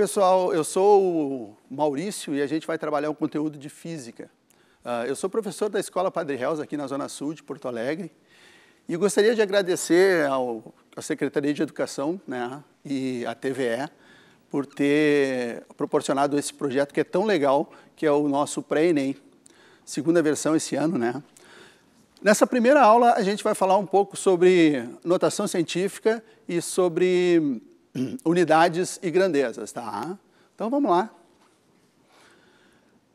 pessoal, eu sou o Maurício e a gente vai trabalhar um conteúdo de física. Uh, eu sou professor da Escola Padre Helza aqui na Zona Sul de Porto Alegre e gostaria de agradecer ao, à Secretaria de Educação né, e à TVE por ter proporcionado esse projeto que é tão legal, que é o nosso pré-ENEM, segunda versão esse ano, né? Nessa primeira aula, a gente vai falar um pouco sobre notação científica e sobre unidades e grandezas, tá? Então vamos lá.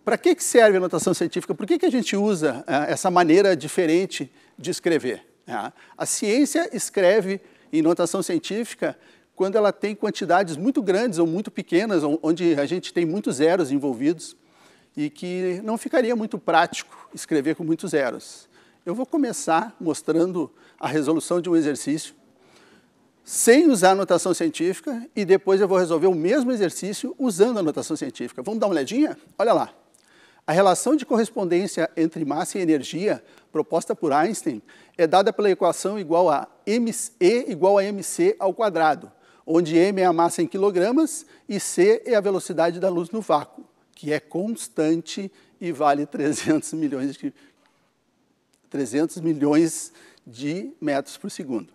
Para que, que serve a notação científica? Por que, que a gente usa é, essa maneira diferente de escrever? É? A ciência escreve em notação científica quando ela tem quantidades muito grandes ou muito pequenas, onde a gente tem muitos zeros envolvidos e que não ficaria muito prático escrever com muitos zeros. Eu vou começar mostrando a resolução de um exercício sem usar a notação científica e depois eu vou resolver o mesmo exercício usando a notação científica. Vamos dar uma olhadinha? Olha lá. A relação de correspondência entre massa e energia proposta por Einstein é dada pela equação igual a E igual a mc ao quadrado, onde m é a massa em quilogramas e c é a velocidade da luz no vácuo, que é constante e vale 300 milhões de, 300 milhões de metros por segundo.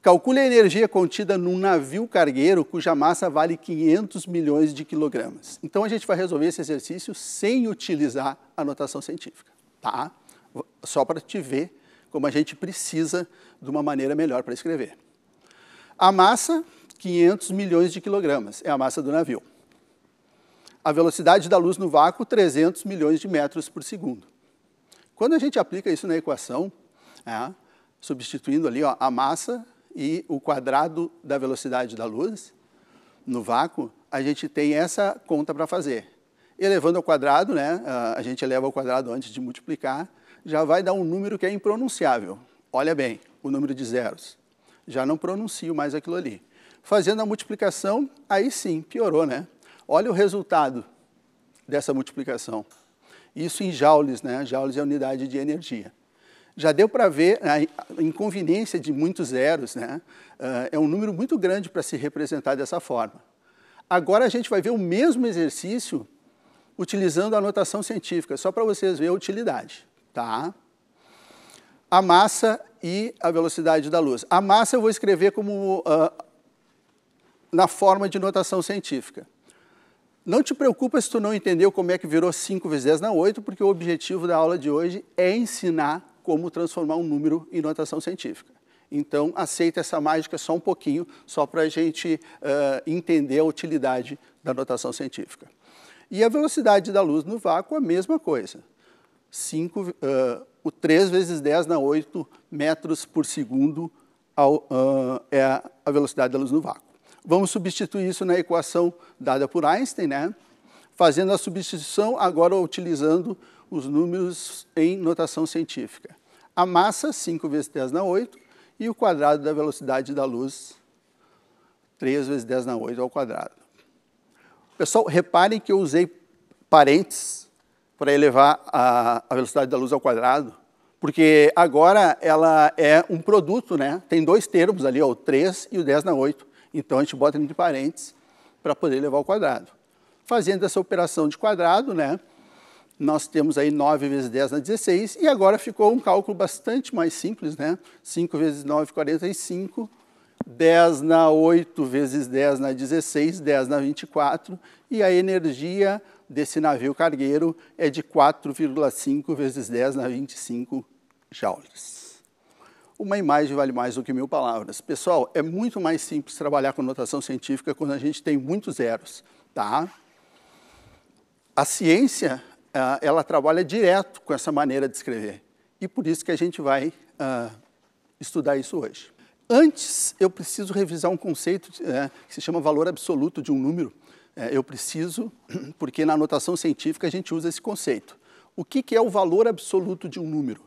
Calcule a energia contida num navio cargueiro cuja massa vale 500 milhões de quilogramas. Então a gente vai resolver esse exercício sem utilizar a notação científica, tá? Só para te ver como a gente precisa de uma maneira melhor para escrever. A massa, 500 milhões de quilogramas, é a massa do navio. A velocidade da luz no vácuo, 300 milhões de metros por segundo. Quando a gente aplica isso na equação, é, substituindo ali ó, a massa e o quadrado da velocidade da luz, no vácuo, a gente tem essa conta para fazer. Elevando ao quadrado, né, a gente eleva ao quadrado antes de multiplicar, já vai dar um número que é impronunciável. Olha bem, o número de zeros. Já não pronuncio mais aquilo ali. Fazendo a multiplicação, aí sim, piorou, né? Olha o resultado dessa multiplicação. Isso em joules, né? Joules é a unidade de energia já deu para ver a inconveniência de muitos zeros, né? Ah, é um número muito grande para se representar dessa forma. Agora a gente vai ver o mesmo exercício utilizando a notação científica, só para vocês verem a utilidade, tá? A massa e a velocidade da luz. A massa eu vou escrever como uh, na forma de notação científica. Não te preocupa se tu não entendeu como é que virou 5 vezes 10 na 8, porque o objetivo da aula de hoje é ensinar como transformar um número em notação científica. Então, aceita essa mágica só um pouquinho, só para a gente uh, entender a utilidade da notação científica. E a velocidade da luz no vácuo, a mesma coisa. 5, uh, eh, o 3 vezes 10 na 8 metros por segundo ao, uh, é a velocidade da luz no vácuo. Vamos substituir isso na equação dada por Einstein, né? fazendo a substituição, agora utilizando os números em notação científica. A massa, 5 vezes 10 na 8, e o quadrado da velocidade da luz, 3 vezes 10 na 8 ao quadrado. Pessoal, reparem que eu usei parênteses para elevar a, a velocidade da luz ao quadrado, porque agora ela é um produto, né? Tem dois termos ali, ó, o 3 e o 10 na 8. Então a gente bota entre parênteses para poder levar ao quadrado. Fazendo essa operação de quadrado, né? nós temos aí 9 vezes 10 na 16, e agora ficou um cálculo bastante mais simples, né? 5 vezes 9, 45, 10 na 8 vezes 10 na 16, 10 na 24, e a energia desse navio cargueiro é de 4,5 vezes 10 na 25 joules. Uma imagem vale mais do que mil palavras. Pessoal, é muito mais simples trabalhar com notação científica quando a gente tem muitos zeros, tá? A ciência uh, ela trabalha direto com essa maneira de escrever. E por isso que a gente vai uh, estudar isso hoje. Antes, eu preciso revisar um conceito uh, que se chama valor absoluto de um número. Eh, eu preciso, porque na notação científica a gente usa esse conceito. O que, que é o valor absoluto de um número?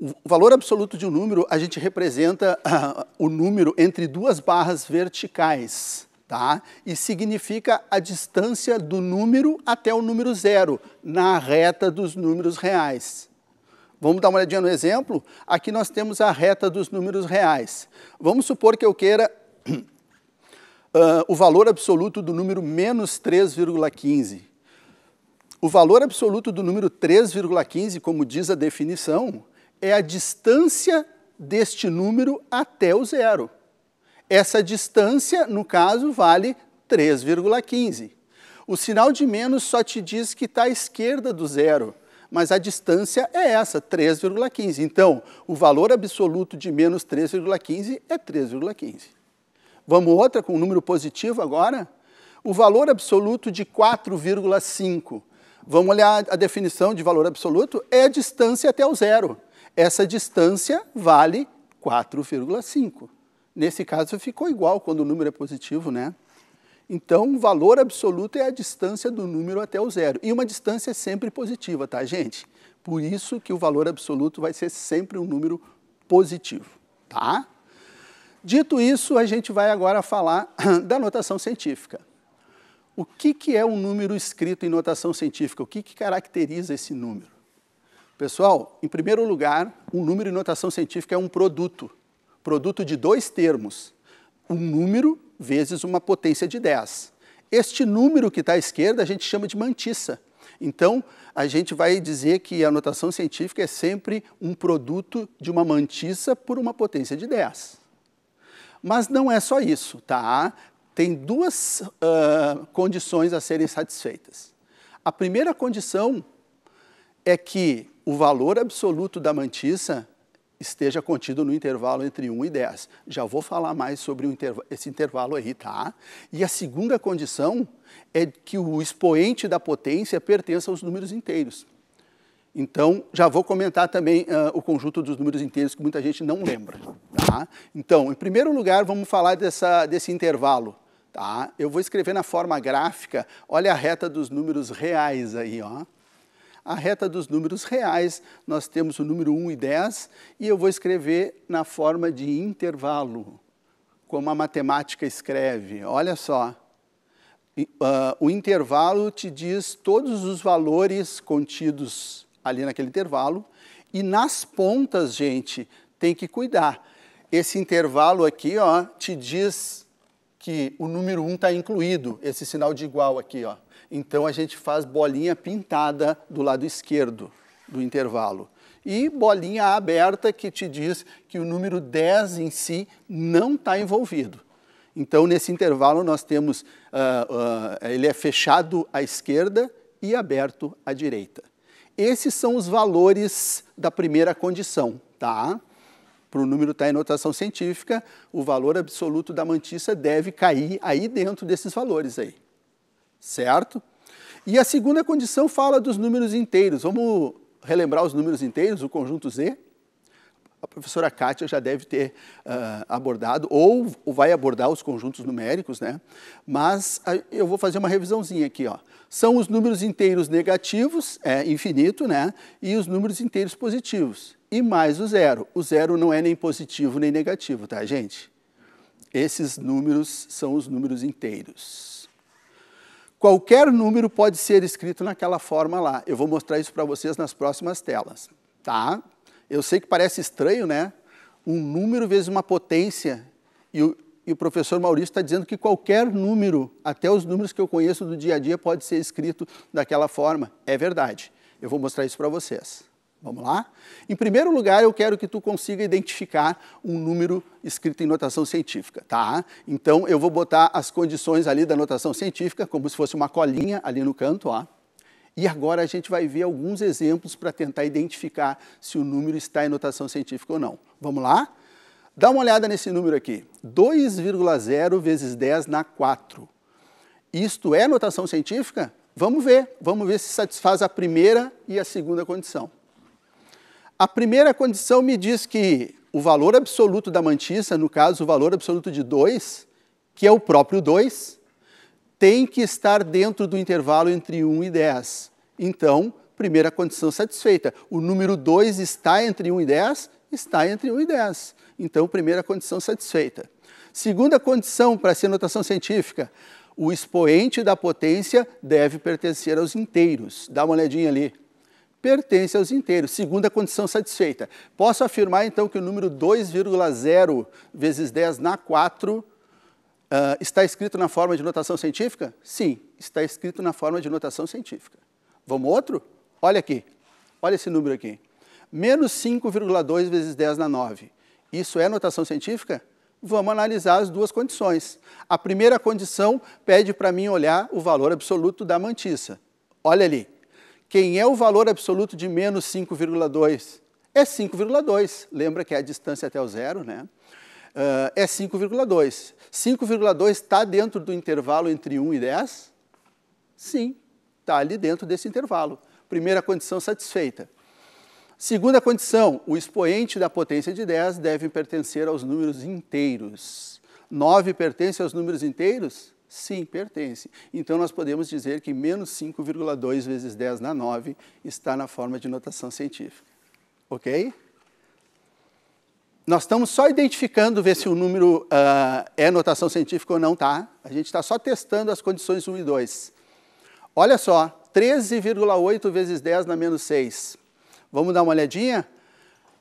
O valor absoluto de um número, a gente representa ah, o número entre duas barras verticais tá? E significa a distância do número até o número zero, na reta dos números reais. Vamos dar uma olhadinha no exemplo? Aqui nós temos a reta dos números reais. Vamos supor que eu queira uh, o valor absoluto do número menos 3,15. O valor absoluto do número 3,15, como diz a definição, é a distância deste número até o zero. Essa distância, no caso, vale 3,15. O sinal de menos só te diz que está à esquerda do zero, mas a distância é essa, 3,15. Então, o valor absoluto de menos 3,15 é 3,15. Vamos outra com um número positivo agora? O valor absoluto de 4,5. Vamos olhar a definição de valor absoluto, é a distância até o zero. Essa distância vale 4,5. Nesse caso ficou igual quando o número é positivo, né? Então, o valor absoluto é a distância do número até o zero. E uma distância é sempre positiva, tá, gente? Por isso que o valor absoluto vai ser sempre um número positivo, tá? Dito isso, a gente vai agora falar da notação científica. O que, que é um número escrito em notação científica? O que, que caracteriza esse número? Pessoal, em primeiro lugar, um número em notação científica é um produto produto de dois termos, um número vezes uma potência de 10. Este número que está à esquerda a gente chama de mantissa. Então, a gente vai dizer que a notação científica é sempre um produto de uma mantissa por uma potência de 10. Mas não é só isso, tá? Tem duas uh, condições a serem satisfeitas. A primeira condição é que o valor absoluto da mantissa esteja contido no intervalo entre 1 e 10. Já vou falar mais sobre interv esse intervalo aí, tá? E a segunda condição é que o expoente da potência pertença aos números inteiros. Então, já vou comentar também uh, o conjunto dos números inteiros que muita gente não lembra. Tá? Então, em primeiro lugar, vamos falar dessa, desse intervalo. Tá? Eu vou escrever na forma gráfica, olha a reta dos números reais aí, ó a reta dos números reais, nós temos o número 1 e 10, e eu vou escrever na forma de intervalo, como a matemática escreve. Olha só. Ah, o intervalo te diz todos os valores contidos ali naquele intervalo, e nas pontas, gente, tem que cuidar. Esse intervalo aqui ó, te diz que o número 1 um está incluído, esse sinal de igual aqui. Ó. Então a gente faz bolinha pintada do lado esquerdo do intervalo. E bolinha aberta que te diz que o número 10 em si não está envolvido. Então, nesse intervalo, nós temos, uh, uh, ele é fechado à esquerda e aberto à direita. Esses são os valores da primeira condição, tá? Para o número estar tá em notação científica, o valor absoluto da mantissa deve cair aí dentro desses valores aí certo? E a segunda condição fala dos números inteiros. Vamos relembrar os números inteiros, o conjunto Z? A professora Kátia já deve ter uh, abordado, ou, vai abordar os conjuntos numéricos, né? Mas uh, eu vou fazer uma revisãozinha aqui, ó. São os números inteiros negativos, é infinito, né? E os números inteiros positivos. E mais o zero. O zero não é nem positivo nem negativo, tá, gente? Esses números são os números inteiros. Qualquer número pode ser escrito naquela forma lá. Eu vou mostrar isso para vocês nas próximas telas, tá? Eu sei que parece estranho, né? Um número vezes uma potência e o, e o professor Maurício está dizendo que qualquer número, até os números que eu conheço do dia a dia, pode ser escrito daquela forma. É verdade. Eu vou mostrar isso para vocês. Vamos lá? Em primeiro lugar, eu quero que tu consiga identificar um número escrito em notação científica, tá? Então, eu vou botar as condições ali da notação científica, como se fosse uma colinha ali no canto, ó. E agora a gente vai ver alguns exemplos para tentar identificar se o número está em notação científica ou não. Vamos lá? Dá uma olhada nesse número aqui. 2,0 vezes 10 na 4. Isto é notação científica? Vamos ver. Vamos ver se satisfaz a primeira e a segunda condição. A primeira condição me diz que o valor absoluto da mantissa, no caso o valor absoluto de 2, que é o próprio 2, tem que estar dentro do intervalo entre 1 e 10. Então, primeira condição satisfeita. O número 2 está entre 1 e 10? Está entre 1 e 10. Então, primeira condição satisfeita. Segunda condição para ser notação científica, o expoente da potência deve pertencer aos inteiros. Dá uma olhadinha ali pertence aos inteiros, segundo a condição satisfeita. Posso afirmar, então, que o número 2,0 vezes 10 na 4 uh, ah, está escrito na forma de notação científica? Sim, está escrito na forma de notação científica. Vamos outro? Olha aqui, olha esse número aqui. Menos 5,2 vezes 10 na 9. Isso é notação científica? Vamos analisar as duas condições. A primeira condição pede para mim olhar o valor absoluto da mantissa. Olha ali, quem é o valor absoluto de menos 5,2? É 5,2. Lembra que é a distância até o zero, né? Uh, é 5,2. 5,2 está dentro do intervalo entre 1 e 10? Sim, está ali dentro desse intervalo. Primeira condição satisfeita. Segunda condição, o expoente da potência de 10 deve pertencer aos números inteiros. 9 pertence aos números inteiros? Sim, pertence. Então nós podemos dizer que menos 5,2 vezes 10 na 9 está na forma de notação científica. Ok? Nós estamos só identificando ver se o número uh, é notação científica ou não, tá? A gente está só testando as condições 1 e 2. Olha só, 13,8 vezes 10 na menos 6. Vamos dar uma olhadinha?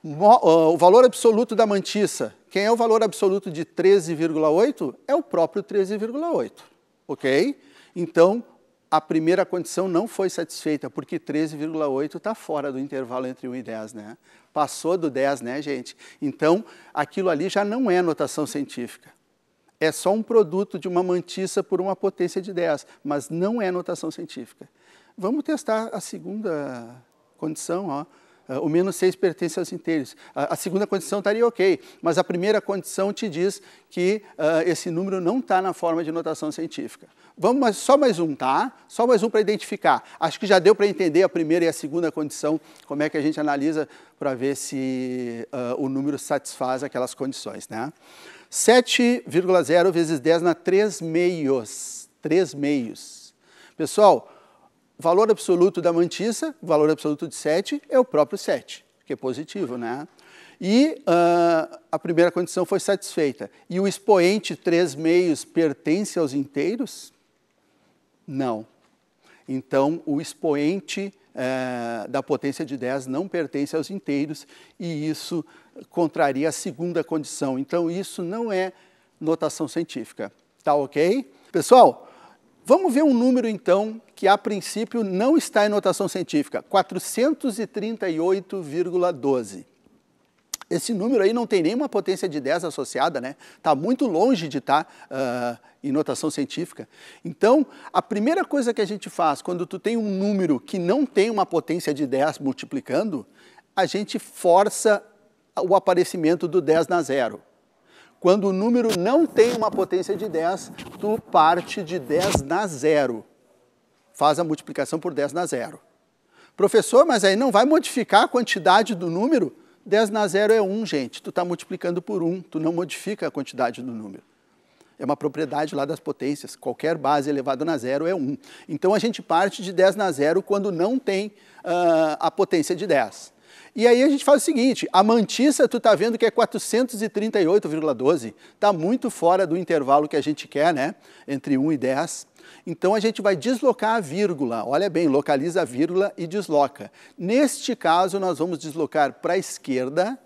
O valor absoluto da mantissa. Quem é o valor absoluto de 13,8? É o próprio 13,8. Ok? Então, a primeira condição não foi satisfeita, porque 13,8 está fora do intervalo entre 1 e 10, né? Passou do 10, né, gente? Então, aquilo ali já não é notação científica. É só um produto de uma mantissa por uma potência de 10, mas não é notação científica. Vamos testar a segunda condição, ó. Ah, o menos 6 pertence aos inteiros. A, segunda condição estaria ok, mas a primeira condição te diz que uh, esse número não está na forma de notação científica. Vamos mais, só mais um, tá? Só mais um para identificar. Acho que já deu para entender a primeira e a segunda condição, como é que a gente analisa para ver se uh, o número satisfaz aquelas condições, né? 7,0 vezes 10 na 3 meios. 3 meios. Pessoal, valor absoluto da mantissa, valor absoluto de 7, é o próprio 7, que é positivo, né? E uh, a primeira condição foi satisfeita. E o expoente 3 meios pertence aos inteiros? Não. Então, o expoente uh, da potência de 10 não pertence aos inteiros, e isso contraria a segunda condição. Então, isso não é notação científica. Tá ok? Pessoal, Vamos ver um número, então, que a princípio não está em notação científica: 438,12. Esse número aí não tem nenhuma potência de 10 associada, né? Está muito longe de estar tá, uh, em notação científica. Então, a primeira coisa que a gente faz quando tu tem um número que não tem uma potência de 10 multiplicando, a gente força o aparecimento do 10 na zero. Quando o número não tem uma potência de 10, tu parte de 10 na zero. Faz a multiplicação por 10 na zero. Professor, mas aí não vai modificar a quantidade do número? 10 na zero é 1, gente. Tu está multiplicando por 1, tu não modifica a quantidade do número. É uma propriedade lá das potências. Qualquer base elevada na zero é 1. Então a gente parte de 10 na zero quando não tem uh, a potência de 10. E aí a gente faz o seguinte, a mantissa tu tá vendo que é 438,12, tá muito fora do intervalo que a gente quer, né? Entre 1 e 10. Então a gente vai deslocar a vírgula, olha bem, localiza a vírgula e desloca. Neste caso nós vamos deslocar para a esquerda,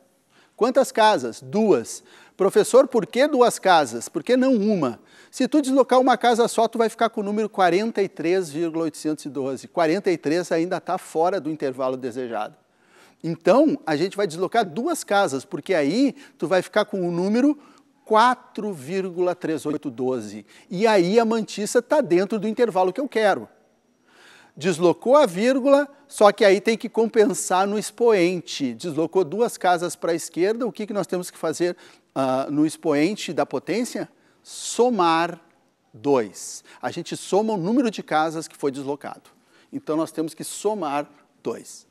quantas casas? Duas. Professor, por que duas casas? Por que não uma? Se tu deslocar uma casa só, tu vai ficar com o número 43,812. 43 ainda está fora do intervalo desejado. Então, a gente vai deslocar duas casas, porque aí tu vai ficar com o número 4,3812. E aí a mantissa está dentro do intervalo que eu quero. Deslocou a vírgula, só que aí tem que compensar no expoente. Deslocou duas casas para a esquerda, o que, que nós temos que fazer uh, no expoente da potência? Somar 2. A gente soma o número de casas que foi deslocado. Então nós temos que somar 2.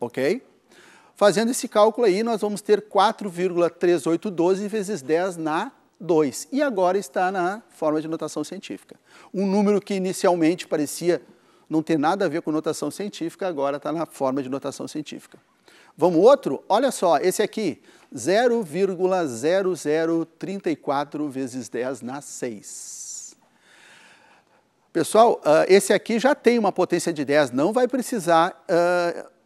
Ok? Fazendo esse cálculo aí, nós vamos ter 4,3812 vezes 10 na 2. E agora está na forma de notação científica. Um número que inicialmente parecia não ter nada a ver com notação científica, agora está na forma de notação científica. Vamos outro? Olha só, esse aqui, 0,0034 vezes 10 na 6. Pessoal, uh, esse aqui já tem uma potência de 10, não vai precisar... Uh,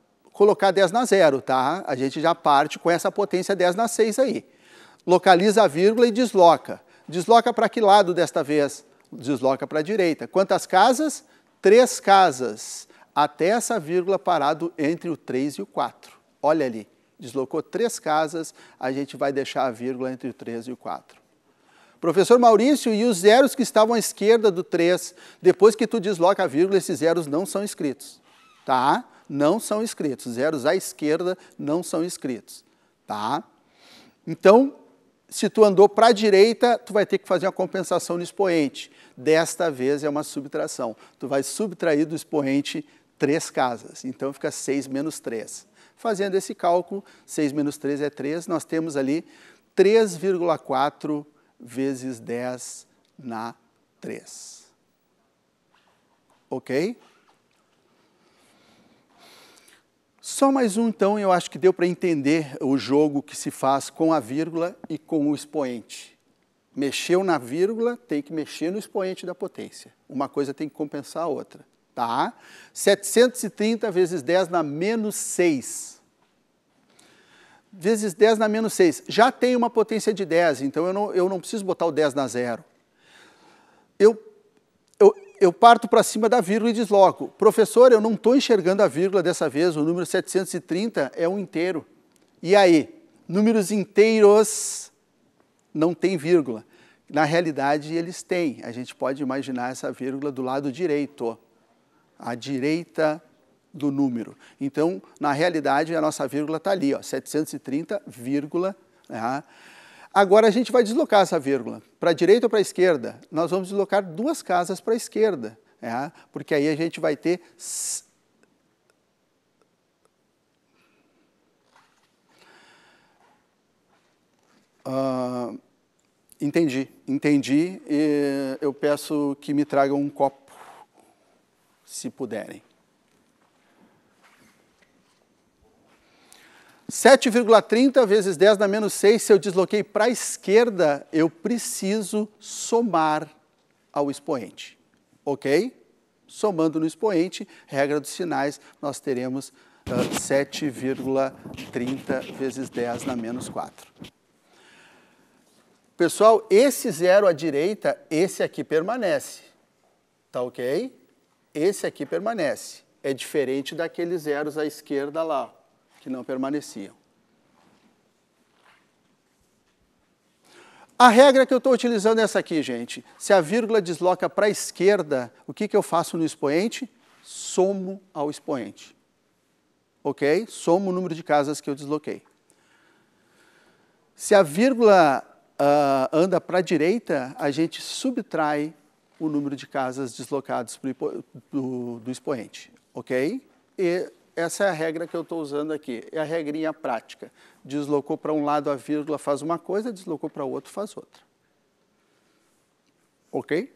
colocar 10 na zero, tá? A gente já parte com essa potência 10 na 6 aí. Localiza a vírgula e desloca. Desloca para que lado desta vez? Desloca para a direita. Quantas casas? Três casas. Até essa vírgula parado entre o 3 e o 4. Olha ali, deslocou três casas, a gente vai deixar a vírgula entre o 3 e o 4. Professor Maurício, e os zeros que estavam à esquerda do 3, depois que tu desloca a vírgula, esses zeros não são escritos, tá? não são escritos. Zeros à esquerda não são escritos. Tá? Então, se tu andou para a direita, tu vai ter que fazer uma compensação no expoente. Desta vez é uma subtração. Tu vai subtrair do expoente três casas. Então fica 6 menos 3. Fazendo esse cálculo, 6 menos 3 é 3, nós temos ali 3,4 vezes 10 na 3. Ok? Só mais um, então, eu acho que deu para entender o jogo que se faz com a vírgula e com o expoente. Mexeu na vírgula, tem que mexer no expoente da potência. Uma coisa tem que compensar a outra, tá? 730 vezes 10 na menos 6. Vezes 10 na menos 6. Já tem uma potência de 10, então eu não, eu não preciso botar o 10 na zero. Eu eu parto para cima da vírgula e desloco. Professor, eu não estou enxergando a vírgula dessa vez, o número 730 é um inteiro. E aí? Números inteiros não tem vírgula. Na realidade, eles têm. A gente pode imaginar essa vírgula do lado direito, à direita do número. Então, na realidade, a nossa vírgula está ali, 730, vírgula. Né? Agora a gente vai deslocar essa vírgula para a direita ou para a esquerda. Nós vamos deslocar duas casas para a esquerda, é? porque aí a gente vai ter Uh, entendi, entendi. E eu peço que me tragam um copo, se puderem. 7,30 vezes 10 na menos 6, se eu desloquei para a esquerda, eu preciso somar ao expoente. Ok? Somando no expoente, regra dos sinais, nós teremos uh, ah, 7,30 vezes 10 na menos 4. Pessoal, esse zero à direita, esse aqui permanece. Tá ok? Esse aqui permanece. É diferente daqueles zeros à esquerda lá que não permaneciam. A regra que eu estou utilizando é essa aqui, gente. Se a vírgula desloca para a esquerda, o que, que eu faço no expoente? Somo ao expoente. Ok? Somo o número de casas que eu desloquei. Se a vírgula uh, anda para a direita, a gente subtrai o número de casas deslocadas do, do, do expoente. Ok? E essa é a regra que eu estou usando aqui, é a regrinha prática. Deslocou para um lado a vírgula faz uma coisa, deslocou para o outro faz outra. Ok?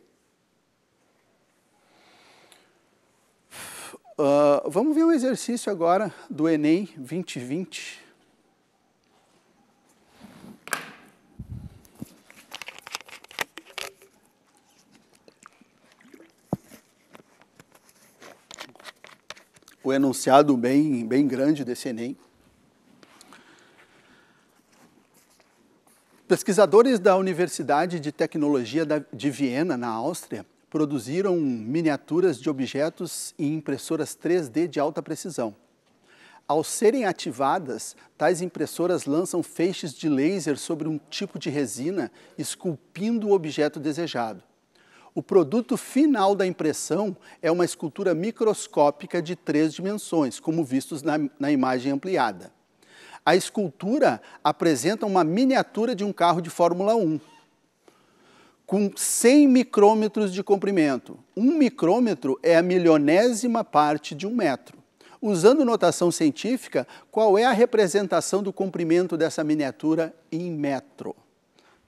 Uh, vamos ver um exercício agora do Enem 2020. o enunciado bem, bem grande desse Enem. Pesquisadores da Universidade de Tecnologia de Viena, na Áustria, produziram miniaturas de objetos em impressoras 3D de alta precisão. Ao serem ativadas, tais impressoras lançam feixes de laser sobre um tipo de resina, esculpindo o objeto desejado. O produto final da impressão é uma escultura microscópica de três dimensões, como vistos na, na imagem ampliada. A escultura apresenta uma miniatura de um carro de Fórmula 1, com 100 micrômetros de comprimento. Um micrômetro é a milionésima parte de um metro. Usando notação científica, qual é a representação do comprimento dessa miniatura em metro?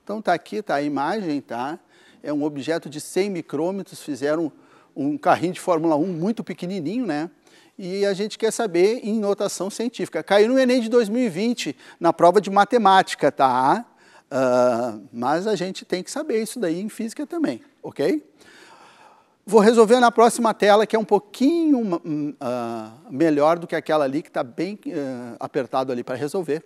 Então está aqui, tá a imagem, tá? é um objeto de 100 micrômetros, fizeram um carrinho de Fórmula 1 muito pequenininho, né? E a gente quer saber em notação científica. Caiu no Enem de 2020, na prova de matemática, tá? Uh, mas a gente tem que saber isso daí em física também, ok? Vou resolver na próxima tela, que é um pouquinho uh, melhor do que aquela ali, que está bem uh, apertado ali para resolver.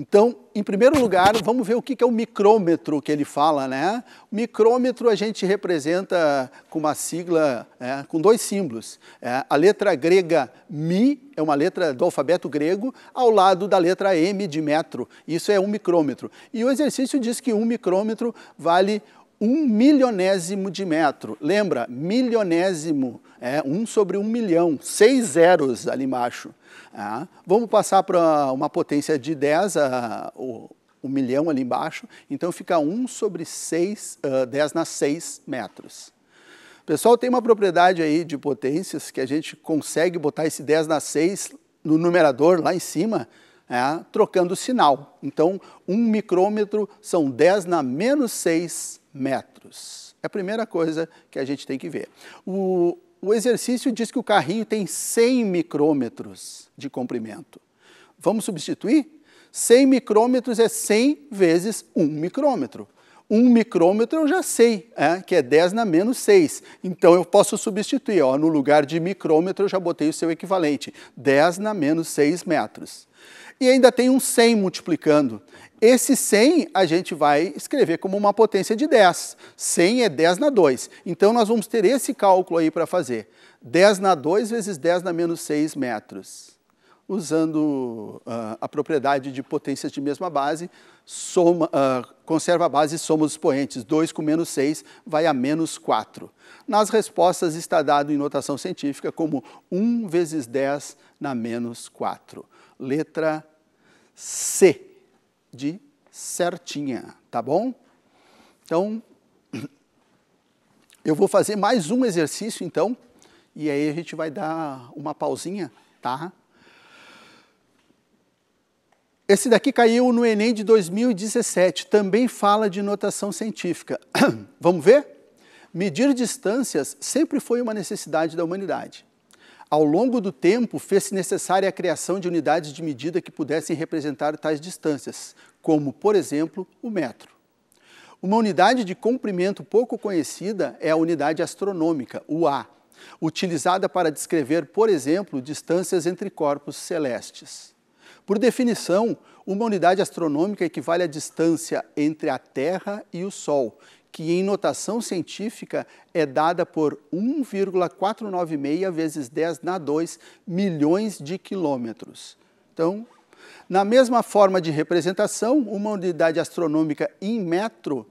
Então, em primeiro lugar, vamos ver o que é o micrômetro que ele fala, né? O micrômetro a gente representa com uma sigla, é, com dois símbolos. É, a letra grega mi é uma letra do alfabeto grego ao lado da letra m de metro. Isso é um micrômetro. E o exercício diz que um micrômetro vale um milionésimo de metro. Lembra, milionésimo é 1 sobre 1 milhão, seis zeros ali embaixo. Ah, vamos passar para uma potência de 10, a, ah, o, o, milhão ali embaixo, então fica 1 sobre 6, uh, 10 na 6 metros. Pessoal, tem uma propriedade aí de potências que a gente consegue botar esse 10 na 6 no numerador lá em cima, é, trocando sinal. Então, 1 um micrômetro são 10 na menos 6 metros. É a primeira coisa que a gente tem que ver. O, o exercício diz que o carrinho tem 100 micrômetros de comprimento. Vamos substituir? 100 micrômetros é 100 vezes 1 micrômetro. 1 micrômetro eu já sei, é, que é 10 na menos 6. Então eu posso substituir. Ó, no lugar de micrômetro eu já botei o seu equivalente, 10 na menos 6 metros. E ainda tem um 100 multiplicando. Esse 100 a gente vai escrever como uma potência de 10. 100 é 10 na 2. Então nós vamos ter esse cálculo aí para fazer. 10 na 2 vezes 10 na menos 6 metros. Usando uh, a propriedade de potências de mesma base, soma, uh, conserva a base e soma os expoentes. 2 com menos 6 vai a menos 4. Nas respostas está dado em notação científica como 1 vezes 10 na menos 4. Letra C de certinha, tá bom? Então, eu vou fazer mais um exercício então, e aí a gente vai dar uma pausinha, tá? Esse daqui caiu no Enem de 2017, também fala de notação científica. Vamos ver? Medir distâncias sempre foi uma necessidade da humanidade. Ao longo do tempo, fez-se necessária a criação de unidades de medida que pudessem representar tais distâncias, como, por exemplo, o metro. Uma unidade de comprimento pouco conhecida é a unidade astronômica, o A, utilizada para descrever, por exemplo, distâncias entre corpos celestes. Por definição, uma unidade astronômica equivale à distância entre a Terra e o Sol, que em notação científica é dada por 1,496 vezes 10 na 2 milhões de quilômetros. Então, na mesma forma de representação, uma unidade astronômica em metro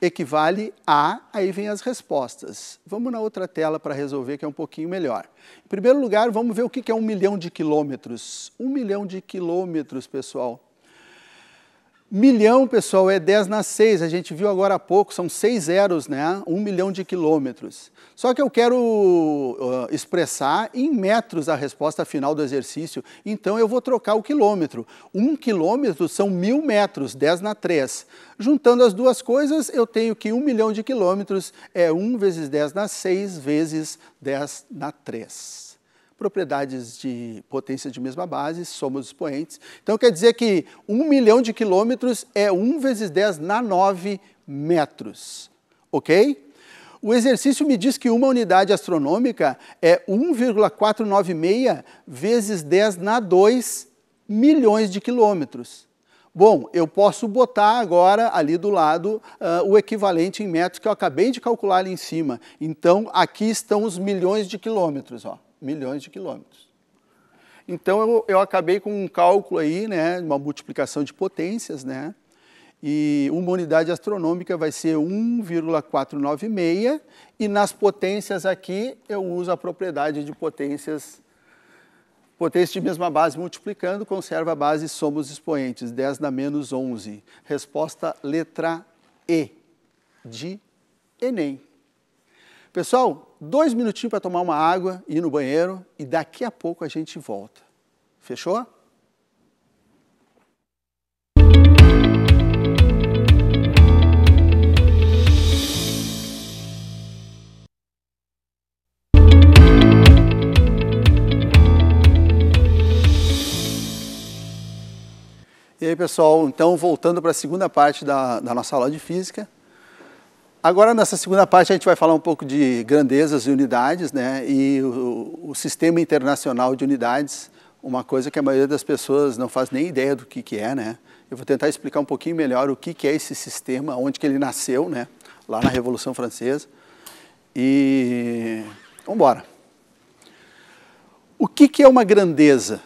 equivale a, aí vem as respostas. Vamos na outra tela para resolver que é um pouquinho melhor. Em primeiro lugar, vamos ver o que é um milhão de quilômetros. Um milhão de quilômetros, pessoal, Milhão, pessoal, é 10 na 6. A gente viu agora há pouco, são 6 zeros, né? Um milhão de quilômetros. Só que eu quero uh, expressar em metros a resposta final do exercício, então eu vou trocar o quilômetro. 1 quilômetro são mil metros, 10 na 3. Juntando as duas coisas, eu tenho que 1 milhão de quilômetros é 1 vezes 10 na 6 vezes 10 na 3 propriedades de potência de mesma base, soma dos expoentes. Então quer dizer que 1 milhão de quilômetros é 1 vezes 10 na 9 metros, ok? O exercício me diz que uma unidade astronômica é 1,496 vezes 10 na 2 milhões de quilômetros. Bom, eu posso botar agora ali do lado uh, o equivalente em metros que eu acabei de calcular ali em cima. Então, aqui estão os milhões de quilômetros. Ó milhões de quilômetros. Então eu, eu acabei com um cálculo aí, né, uma multiplicação de potências, né, e uma unidade astronômica vai ser 1,496 e nas potências aqui eu uso a propriedade de potências potência de mesma base multiplicando conserva a base soma os expoentes 10 na menos 11 resposta letra E de Enem Pessoal, dois minutinhos para tomar uma água, ir no banheiro e daqui a pouco a gente volta. Fechou? E aí, pessoal, então voltando para a segunda parte da, da nossa aula de física, Agora, nessa segunda parte, a gente vai falar um pouco de grandezas e unidades, né? E o, o sistema internacional de unidades, uma coisa que a maioria das pessoas não faz nem ideia do que, que é, né? Eu vou tentar explicar um pouquinho melhor o que, que é esse sistema, onde que ele nasceu, né? Lá na Revolução Francesa. E vamos embora. O que, que é uma grandeza?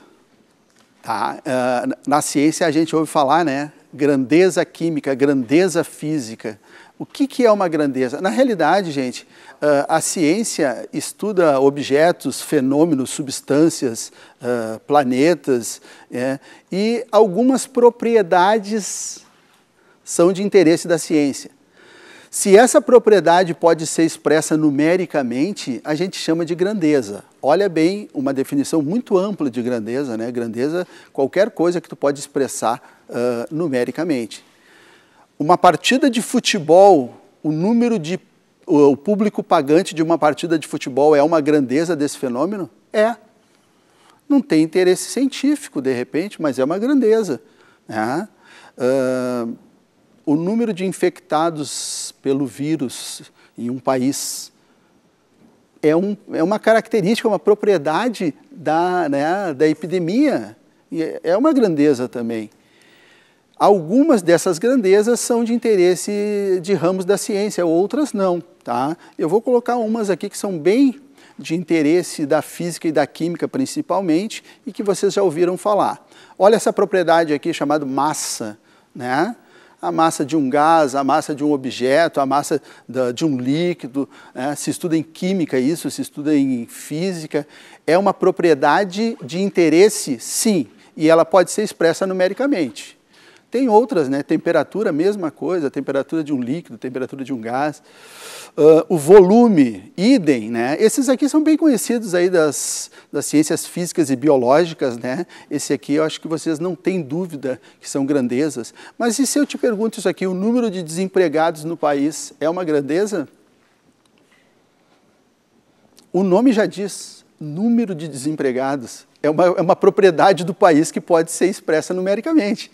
Tá? Uh, na ciência a gente ouve falar, né? Grandeza química, grandeza física, o que, que é uma grandeza? Na realidade, gente, ah, a ciência estuda objetos, fenômenos, substâncias, ah, planetas é, e algumas propriedades são de interesse da ciência. Se essa propriedade pode ser expressa numericamente, a gente chama de grandeza. Olha bem, uma definição muito ampla de grandeza, né? Grandeza, qualquer coisa que tu pode expressar uh, numericamente uma partida de futebol, o número de o público pagante de uma partida de futebol é uma grandeza desse fenômeno? É. Não tem interesse científico, de repente, mas é uma grandeza. Né? Uh, o número de infectados pelo vírus em um país é, um, é uma característica, uma propriedade da, né, da epidemia. E é uma grandeza também. Algumas dessas grandezas são de interesse de ramos da ciência, outras não. Tá? Eu vou colocar umas aqui que são bem de interesse da física e da química principalmente e que vocês já ouviram falar. Olha essa propriedade aqui chamada massa, né? A massa de um gás, a massa de um objeto, a massa de um líquido, né? se estuda em química isso, se estuda em física, é uma propriedade de interesse, sim, e ela pode ser expressa numericamente. Tem outras, né? Temperatura, mesma coisa, temperatura de um líquido, temperatura de um gás. Uh, o volume, idem, né? Esses aqui são bem conhecidos aí das, das ciências físicas e biológicas, né? Esse aqui eu acho que vocês não têm dúvida que são grandezas. Mas e se eu te pergunto isso aqui, o número de desempregados no país é uma grandeza? O nome já diz, número de desempregados. É uma, é uma propriedade do país que pode ser expressa numericamente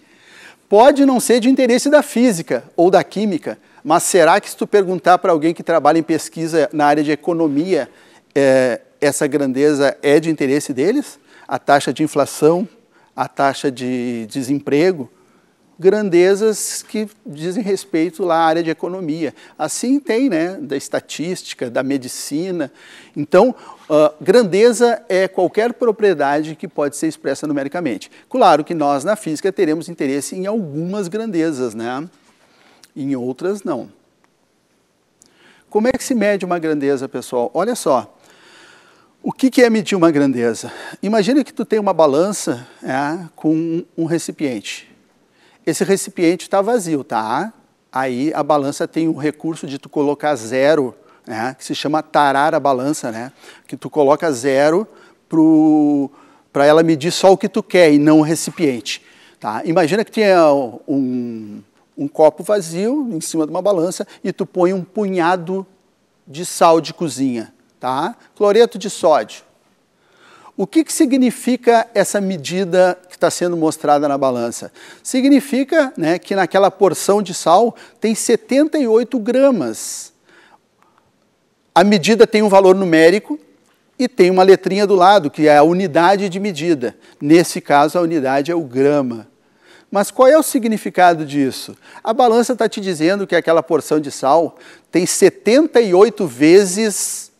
pode não ser de interesse da física ou da química, mas será que se tu perguntar para alguém que trabalha em pesquisa na área de economia, é, essa grandeza é de interesse deles? A taxa de inflação, a taxa de desemprego, grandezas que dizem respeito lá à área de economia. Assim tem, né, da estatística, da medicina. Então, uh, grandeza é qualquer propriedade que pode ser expressa numericamente. Claro que nós, na física, teremos interesse em algumas grandezas, né? Em outras, não. Como é que se mede uma grandeza, pessoal? Olha só. O que, é medir uma grandeza? Imagina que tu tem uma balança é, com um recipiente esse recipiente está vazio, tá? Aí a balança tem um recurso de tu colocar zero, né? Que se chama tarar a balança, né? Que tu coloca zero para ela medir só o que tu quer e não o recipiente, tá? Imagina que tenha um, um copo vazio em cima de uma balança e tu põe um punhado de sal de cozinha, tá? Cloreto de sódio. O que, que significa essa medida que está sendo mostrada na balança? Significa né, que naquela porção de sal tem 78 gramas. A medida tem um valor numérico e tem uma letrinha do lado, que é a unidade de medida. Nesse caso, a unidade é o grama. Mas qual é o significado disso? A balança está te dizendo que aquela porção de sal tem 78 vezes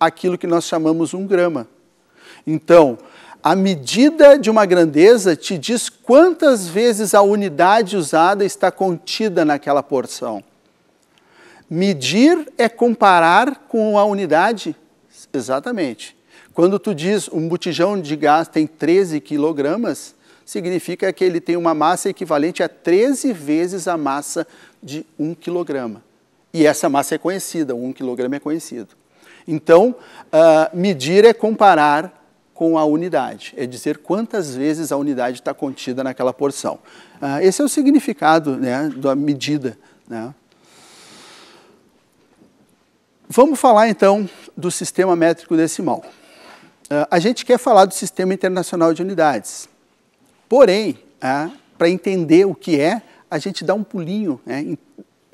aquilo que nós chamamos um grama. Então, a medida de uma grandeza te diz quantas vezes a unidade usada está contida naquela porção. Medir é comparar com a unidade? Exatamente. Quando tu diz um botijão de gás tem 13 quilogramas, significa que ele tem uma massa equivalente a 13 vezes a massa de 1 quilograma. E essa massa é conhecida, 1 quilograma é conhecido. Então, uh, medir é comparar com a unidade, é dizer quantas vezes a unidade está contida naquela porção. Ah, esse é o significado né, da medida. Né? Vamos falar então do sistema métrico decimal. Ah, a gente quer falar do Sistema Internacional de Unidades, porém, ah, para entender o que é, a gente dá um pulinho né, em,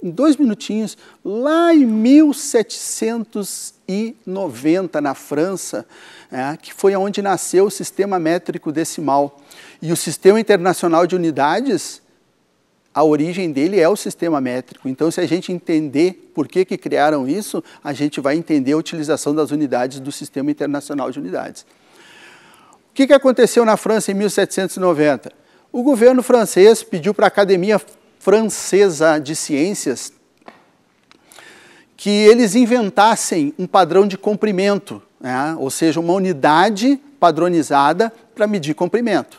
em dois minutinhos, lá em 1790, na França, né, que foi onde nasceu o sistema métrico decimal. E o Sistema Internacional de Unidades, a origem dele é o sistema métrico. Então, se a gente entender por que, que criaram isso, a gente vai entender a utilização das unidades do Sistema Internacional de Unidades. O que, que aconteceu na França em 1790? O governo francês pediu para a Academia Francesa de Ciências que eles inventassem um padrão de comprimento né? ou seja, uma unidade padronizada para medir comprimento.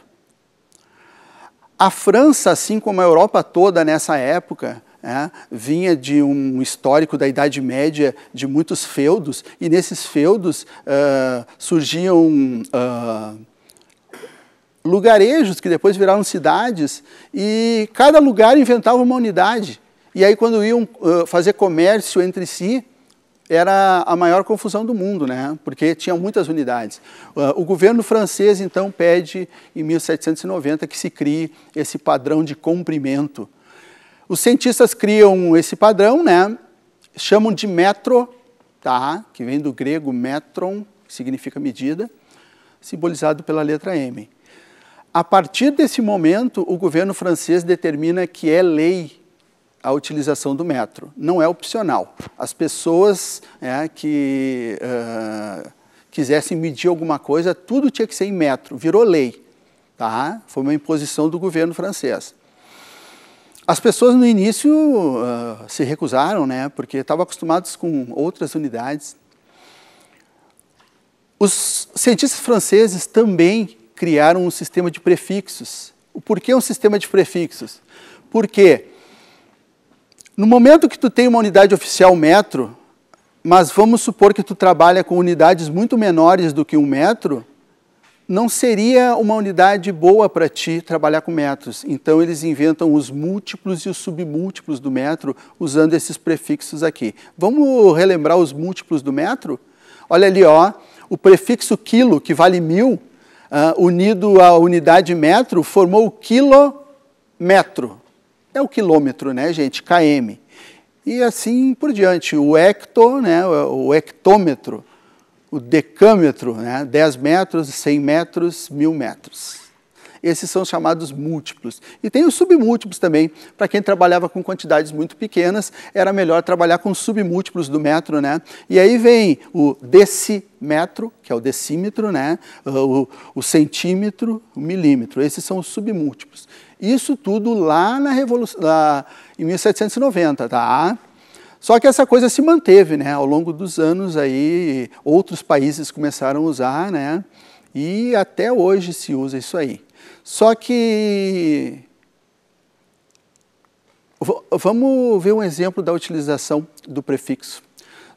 A França, assim como a Europa toda nessa época, é, vinha de um histórico da Idade Média de muitos feudos, e nesses feudos uh, surgiam uh, lugarejos que depois viraram cidades, e cada lugar inventava uma unidade. E aí, quando iam uh, fazer comércio entre si, era a maior confusão do mundo, né? porque tinha muitas unidades. Ah, o governo francês, então, pede, em 1790, que se crie esse padrão de comprimento. Os cientistas criam esse padrão, né? chamam de metro, tá? que vem do grego metron, que significa medida, simbolizado pela letra M. A partir desse momento, o governo francês determina que é lei a utilização do metro. Não é opcional. As pessoas é, que uh, quisessem medir alguma coisa, tudo tinha que ser em metro, virou lei. Tá? Foi uma imposição do governo francês. As pessoas no início uh, se recusaram, né, porque estavam acostumados com outras unidades. Os cientistas franceses também criaram um sistema de prefixos. Por que um sistema de prefixos? Porque no momento que tu tem uma unidade oficial metro, mas vamos supor que tu trabalha com unidades muito menores do que um metro, não seria uma unidade boa para ti trabalhar com metros. Então eles inventam os múltiplos e os submúltiplos do metro usando esses prefixos aqui. Vamos relembrar os múltiplos do metro? Olha ali, ó, o prefixo quilo, que vale mil, uh, unido à unidade metro, formou o quilômetro é o quilômetro, né, gente? KM. E assim por diante. O hecto, né, o hectômetro, o decâmetro, né, 10 metros, 100 metros, 1000 metros. Esses são chamados múltiplos. E tem os submúltiplos também. Para quem trabalhava com quantidades muito pequenas, era melhor trabalhar com submúltiplos do metro, né? E aí vem o decimetro, que é o decímetro, né? O, o centímetro, o milímetro. Esses são os submúltiplos. Isso tudo lá na Revolução, lá, em 1790, tá? Só que essa coisa se manteve, né? Ao longo dos anos aí, outros países começaram a usar, né? E até hoje se usa isso aí. Só que vamos ver um exemplo da utilização do prefixo.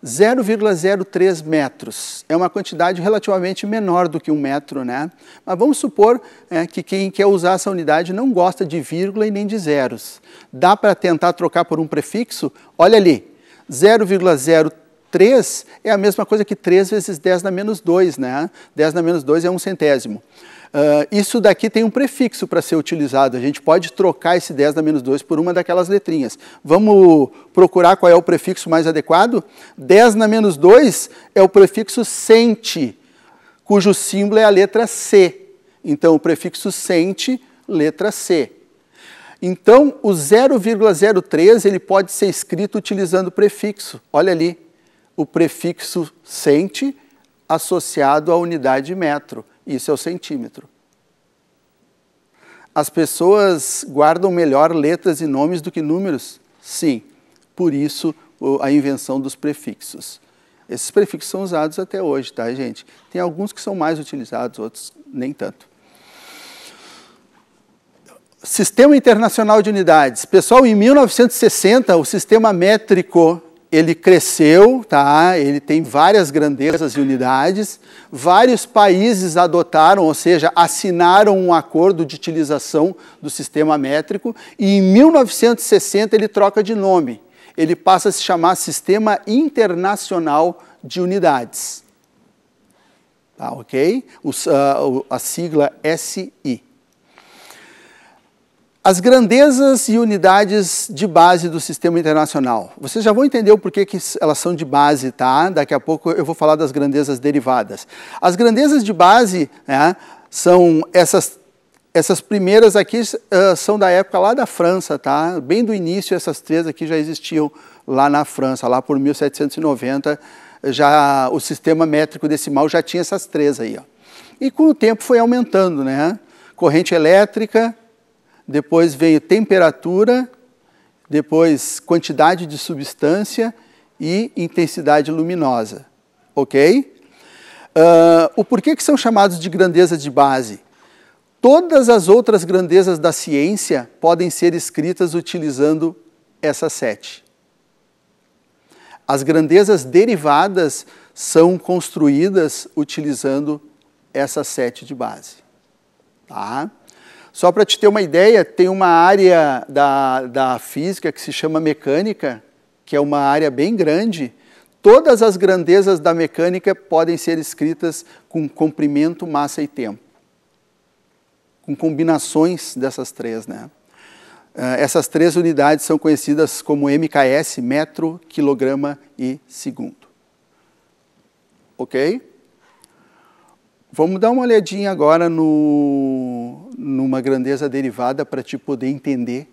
0,03 metros. É uma quantidade relativamente menor do que um metro, né? Mas vamos supor é, que quem quer usar essa unidade não gosta de vírgula e nem de zeros. Dá para tentar trocar por um prefixo? Olha ali, 0,03 é a mesma coisa que 3 vezes 10 na menos 2, né? 10 na menos 2 é um centésimo. Uh, isso daqui tem um prefixo para ser utilizado. A gente pode trocar esse 10 na menos 2 por uma daquelas letrinhas. Vamos procurar qual é o prefixo mais adequado? 10 na menos 2 é o prefixo sente, cujo símbolo é a letra C. Então, o prefixo sente, letra C. Então, o 0,03 ele pode ser escrito utilizando o prefixo. Olha ali, o prefixo sente associado à unidade metro. Isso é o centímetro. As pessoas guardam melhor letras e nomes do que números? Sim. Por isso a invenção dos prefixos. Esses prefixos são usados até hoje, tá, gente? Tem alguns que são mais utilizados, outros nem tanto. Sistema Internacional de Unidades. Pessoal, em 1960, o sistema métrico ele cresceu, tá? ele tem várias grandezas e unidades. Vários países adotaram, ou seja, assinaram um acordo de utilização do sistema métrico, e em 1960 ele troca de nome. Ele passa a se chamar Sistema Internacional de Unidades. Tá, ok? Os, uh, a sigla SI. As grandezas e unidades de base do sistema internacional. Vocês já vão entender o porquê que elas são de base, tá? Daqui a pouco eu vou falar das grandezas derivadas. As grandezas de base né, são essas, essas primeiras aqui, uh, são da época lá da França, tá? Bem do início, essas três aqui já existiam lá na França, lá por 1790, já o sistema métrico decimal já tinha essas três aí, ó. E com o tempo foi aumentando, né? Corrente elétrica, depois veio temperatura, depois quantidade de substância e intensidade luminosa, ok? Uh, o porquê que são chamados de grandezas de base? Todas as outras grandezas da ciência podem ser escritas utilizando essas sete. As grandezas derivadas são construídas utilizando essas sete de base. Tá? Só para te ter uma ideia, tem uma área da, da física que se chama mecânica, que é uma área bem grande. Todas as grandezas da mecânica podem ser escritas com comprimento, massa e tempo. Com combinações dessas três, né? Eh, essas três unidades são conhecidas como MKS, metro, quilograma e segundo. Ok? Vamos dar uma olhadinha agora no numa grandeza derivada para te poder entender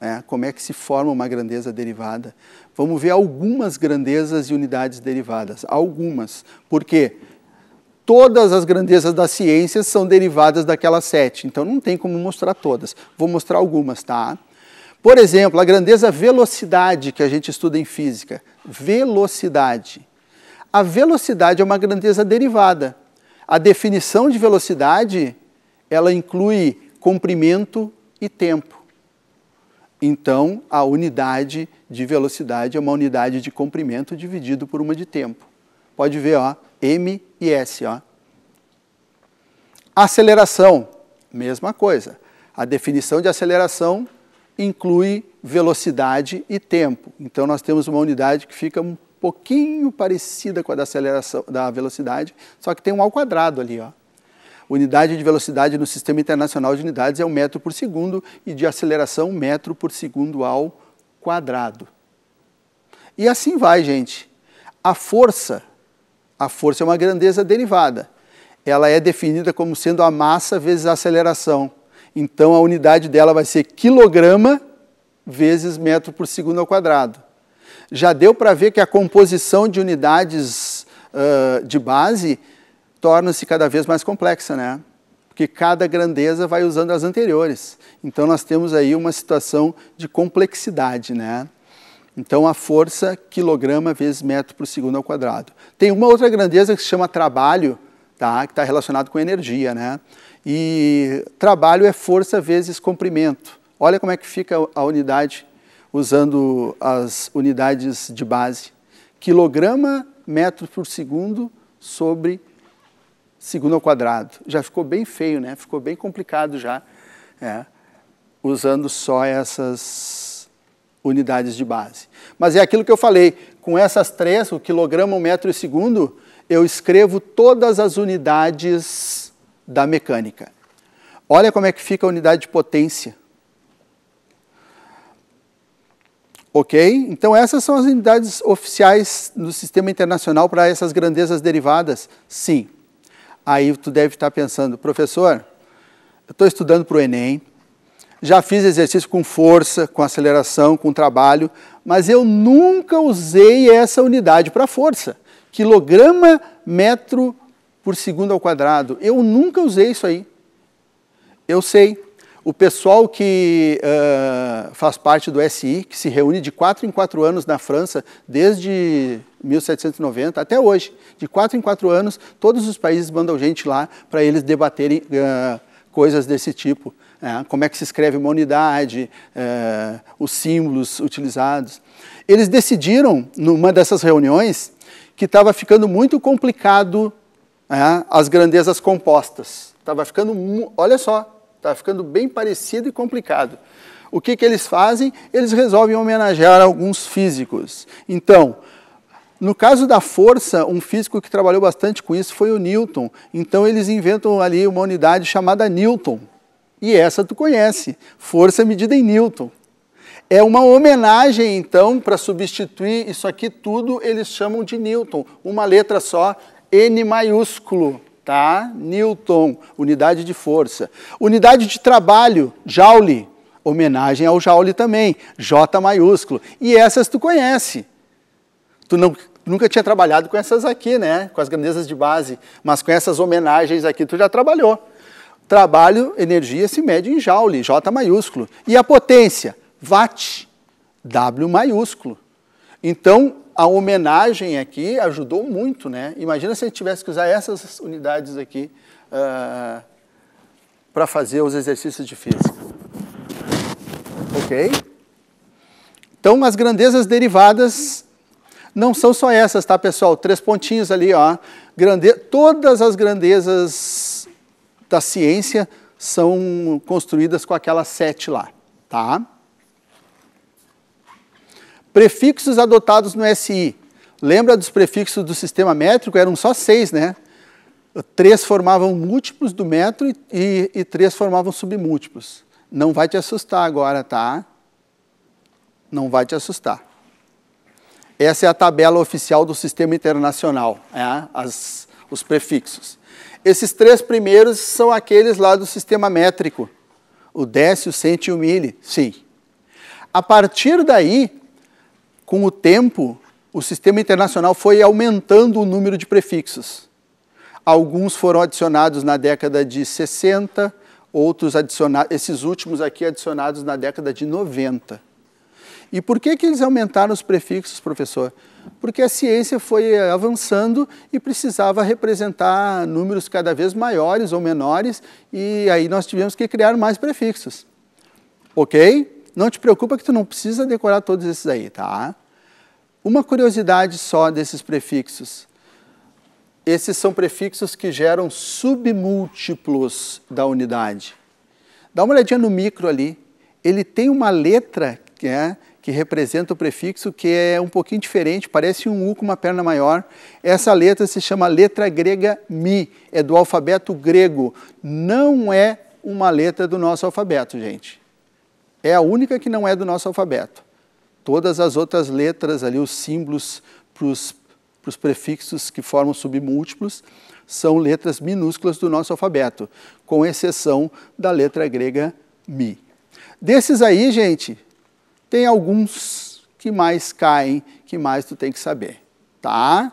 né, como é que se forma uma grandeza derivada. Vamos ver algumas grandezas e unidades derivadas, algumas, porque todas as grandezas da ciência são derivadas daquelas sete, então não tem como mostrar todas, vou mostrar algumas, tá? Por exemplo, a grandeza velocidade que a gente estuda em física, velocidade. A velocidade é uma grandeza derivada. A definição de velocidade ela inclui comprimento e tempo. Então, a unidade de velocidade é uma unidade de comprimento dividido por uma de tempo. Pode ver, ó, m e s, ó. Aceleração, mesma coisa. A definição de aceleração inclui velocidade e tempo. Então, nós temos uma unidade que fica um pouquinho parecida com a da aceleração da velocidade, só que tem um ao quadrado ali, ó. Unidade de velocidade no Sistema Internacional de Unidades é o um metro por segundo e de aceleração, metro por segundo ao quadrado. E assim vai, gente. A força, a força é uma grandeza derivada. Ela é definida como sendo a massa vezes a aceleração. Então a unidade dela vai ser quilograma vezes metro por segundo ao quadrado. Já deu para ver que a composição de unidades uh, de base torna-se cada vez mais complexa, né? Porque cada grandeza vai usando as anteriores. Então nós temos aí uma situação de complexidade, né? Então a força quilograma vezes metro por segundo ao quadrado. Tem uma outra grandeza que se chama trabalho, tá? Que está relacionado com energia, né? E trabalho é força vezes comprimento. Olha como é que fica a unidade usando as unidades de base. Quilograma metro por segundo sobre segundo ao quadrado. Já ficou bem feio, né? Ficou bem complicado já, é, usando só essas unidades de base. Mas é aquilo que eu falei, com essas três, o quilograma, o metro e o segundo, eu escrevo todas as unidades da mecânica. Olha como é que fica a unidade de potência. Ok? Então, essas são as unidades oficiais do sistema internacional para essas grandezas derivadas? Sim. Aí tu deve estar pensando, professor, eu estou estudando para o Enem, já fiz exercício com força, com aceleração, com trabalho, mas eu nunca usei essa unidade para força. Quilograma metro por segundo ao quadrado. Eu nunca usei isso aí. Eu sei, o pessoal que uh, faz parte do SI, que se reúne de quatro em quatro anos na França, desde 1790 até hoje, de quatro em quatro anos, todos os países mandam gente lá para eles debaterem uh, coisas desse tipo. Uh, como é que se escreve uma unidade, eh, os símbolos utilizados. Eles decidiram, numa dessas reuniões, que estava ficando muito complicado né, as grandezas compostas. Estava ficando, olha só, Está ficando bem parecido e complicado. O que, que eles fazem? Eles resolvem homenagear alguns físicos. Então, no caso da força, um físico que trabalhou bastante com isso foi o Newton. Então, eles inventam ali uma unidade chamada Newton. E essa tu conhece, força medida em Newton. É uma homenagem, então, para substituir isso aqui tudo, eles chamam de Newton. Uma letra só, N maiúsculo tá? Newton, unidade de força. Unidade de trabalho, Joule, homenagem ao Joule também, J maiúsculo. E essas tu conhece. Tu não, nunca tinha trabalhado com essas aqui, né? Com as grandezas de base, mas com essas homenagens aqui tu já trabalhou. Trabalho, energia se mede em Joule, J maiúsculo. E a potência, Watt, W maiúsculo. Então, a homenagem aqui ajudou muito, né? Imagina se a gente tivesse que usar essas unidades aqui uh, ah, para fazer os exercícios de física. Ok? Então, as grandezas derivadas não são só essas, tá, pessoal? Três pontinhos ali, ó. Grande... Todas as grandezas da ciência são construídas com aquela sete lá, tá? Prefixos adotados no SI. Lembra dos prefixos do sistema métrico? Eram só seis, né? Três formavam múltiplos do metro e, e, três formavam submúltiplos. Não vai te assustar agora, tá? Não vai te assustar. Essa é a tabela oficial do sistema internacional, é? As, os prefixos. Esses três primeiros são aqueles lá do sistema métrico, o décio, o cento e o mili, sim. A partir daí, com o tempo, o sistema internacional foi aumentando o número de prefixos. Alguns foram adicionados na década de 60, outros adicionados, esses últimos aqui adicionados na década de 90. E por que, que eles aumentaram os prefixos, professor? Porque a ciência foi avançando e precisava representar números cada vez maiores ou menores, e aí nós tivemos que criar mais prefixos. Ok? Não te preocupa que tu não precisa decorar todos esses aí, tá? Uma curiosidade só desses prefixos. Esses são prefixos que geram submúltiplos da unidade. Dá uma olhadinha no micro ali. Ele tem uma letra que, é, que representa o prefixo que é um pouquinho diferente, parece um U com uma perna maior. Essa letra se chama letra grega Mi, é do alfabeto grego. Não é uma letra do nosso alfabeto, gente. É a única que não é do nosso alfabeto todas as outras letras ali, os símbolos para os prefixos que formam submúltiplos, são letras minúsculas do nosso alfabeto, com exceção da letra grega mi. Desses aí, gente, tem alguns que mais caem, que mais tu tem que saber, tá?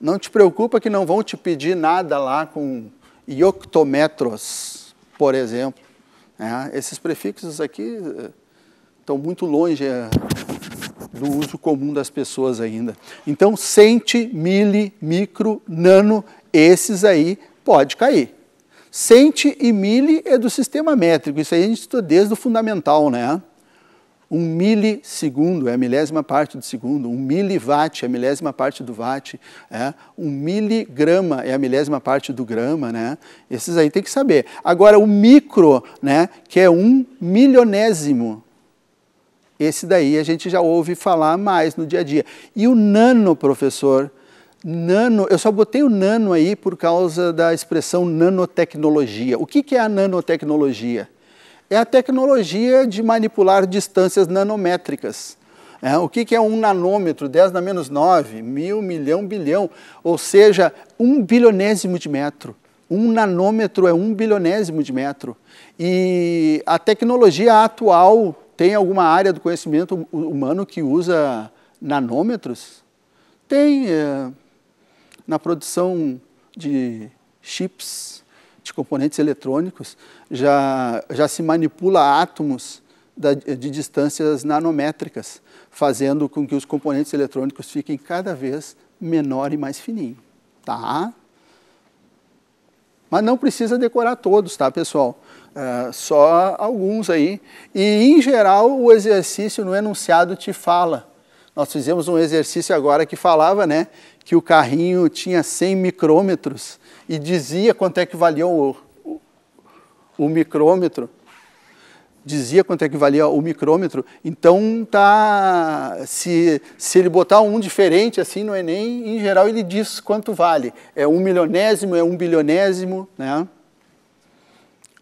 Não te preocupa que não vão te pedir nada lá com ioctometros, por exemplo. É, esses prefixos aqui estão muito longe é, do uso comum das pessoas ainda. Então, centi, mili, micro, nano, esses aí pode cair. Centi e mili é do sistema métrico, isso aí a gente estudou desde o fundamental, né? Um milissegundo é a milésima parte do segundo, um miliwatt é a milésima parte do watt, é? um miligrama é a milésima parte do grama, né? Esses aí tem que saber. Agora, o micro, né, que é um milionésimo, esse daí a gente já ouve falar mais no dia a dia. E o nano, professor, nano, eu só botei o nano aí por causa da expressão nanotecnologia. O que, que é a nanotecnologia? É a tecnologia de manipular distâncias nanométricas. É, o que, que é um nanômetro? 10 na menos 9, mil, milhão, bilhão, ou seja, um bilionésimo de metro. Um nanômetro é um bilionésimo de metro. E a tecnologia atual tem alguma área do conhecimento humano que usa nanômetros? Tem é, na produção de chips, de componentes eletrônicos, já, já se manipula átomos da, de distâncias nanométricas, fazendo com que os componentes eletrônicos fiquem cada vez menor e mais fininho. Tá? Mas não precisa decorar todos, tá, pessoal? É, só alguns aí. E, em geral, o exercício no enunciado te fala. Nós fizemos um exercício agora que falava né, que o carrinho tinha 100 micrômetros e dizia quanto é que valia o, o, o micrômetro dizia quanto é que valia o micrômetro. Então, tá, se, se ele botar um diferente assim no Enem, em geral ele diz quanto vale. É um milionésimo, é um bilionésimo. Né?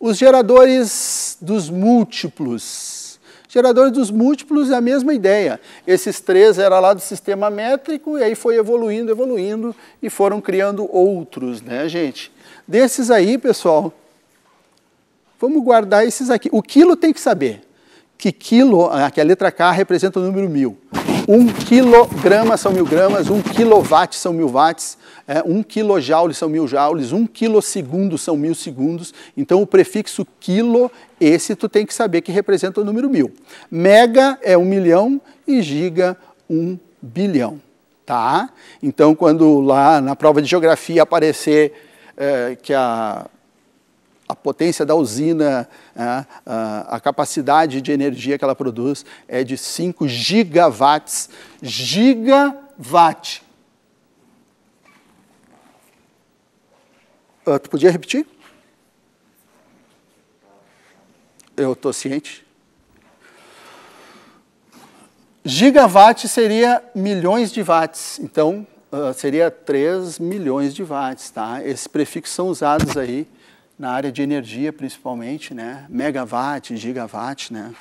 Os geradores dos múltiplos. Geradores dos múltiplos é a mesma ideia. Esses três era lá do sistema métrico e aí foi evoluindo, evoluindo e foram criando outros, né, gente? Desses aí, pessoal, Vamos guardar esses aqui. O quilo tem que saber que quilo, aqui a letra K representa o número mil. Um quilograma são mil gramas, um quilowatt são mil watts, é, um quilojoule são mil joules, um quilosegundo são mil segundos. Então o prefixo quilo, esse tu tem que saber que representa o número mil. Mega é um milhão e giga um bilhão, tá? Então quando lá na prova de geografia aparecer é, que a a potência da usina, a, né, a, a capacidade de energia que ela produz é de 5 gigawatts. Gigawatt. Uh, tu podia repetir? Eu estou ciente. Gigawatt seria milhões de watts, então uh, seria 3 milhões de watts, tá? Esses prefixos são usados aí na área de energia principalmente, né? megawatt, gigawatt. Né?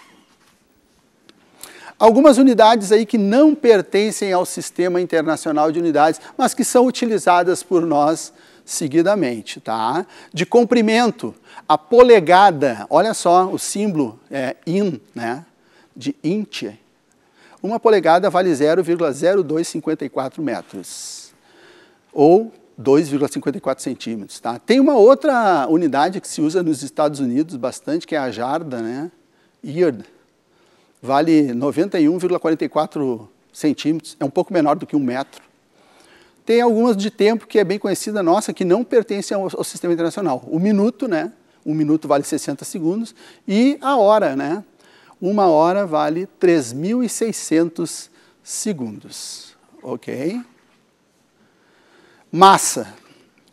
Algumas unidades aí que não pertencem ao Sistema Internacional de Unidades, mas que são utilizadas por nós seguidamente, tá? De comprimento, a polegada, olha só o símbolo é, in, né? De inch. Uma polegada vale 0,0254 metros, ou 2,54 centímetros. Tá? Tem uma outra unidade que se usa nos Estados Unidos bastante, que é a jarda, né? Yard. Vale 91,44 centímetros, é um pouco menor do que um metro. Tem algumas de tempo que é bem conhecida nossa, que não pertence ao, ao sistema internacional. O minuto, né? Um minuto vale 60 segundos. E a hora, né? Uma hora vale 3.600 segundos. Ok? Massa.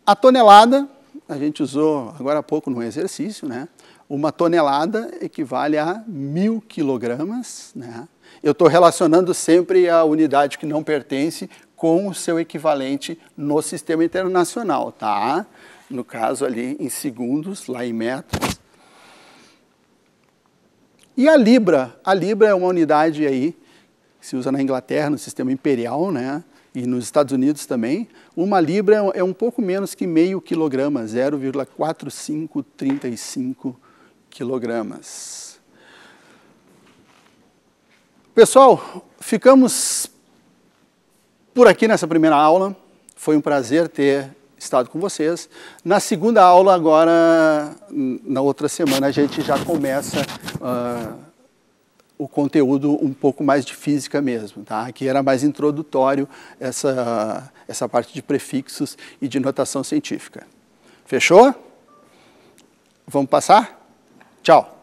A tonelada, a gente usou agora há pouco no exercício, né? Uma tonelada equivale a mil quilogramas, né? Eu estou relacionando sempre a unidade que não pertence com o seu equivalente no sistema internacional, tá? No caso ali em segundos, lá em metros. E a libra, a libra é uma unidade aí que se usa na Inglaterra no sistema imperial, né? e nos Estados Unidos também, uma libra é um é pouco menos que meio quilograma, 0,4535 quilogramas. Pessoal, ficamos por aqui nessa primeira aula. Foi um prazer ter estado com vocês. Na segunda aula, agora, na outra semana, a gente já começa. Uh, o conteúdo um pouco mais de física mesmo, tá? Que era mais introdutório essa, essa parte de prefixos e de notação científica. Fechou? Vamos passar? Tchau!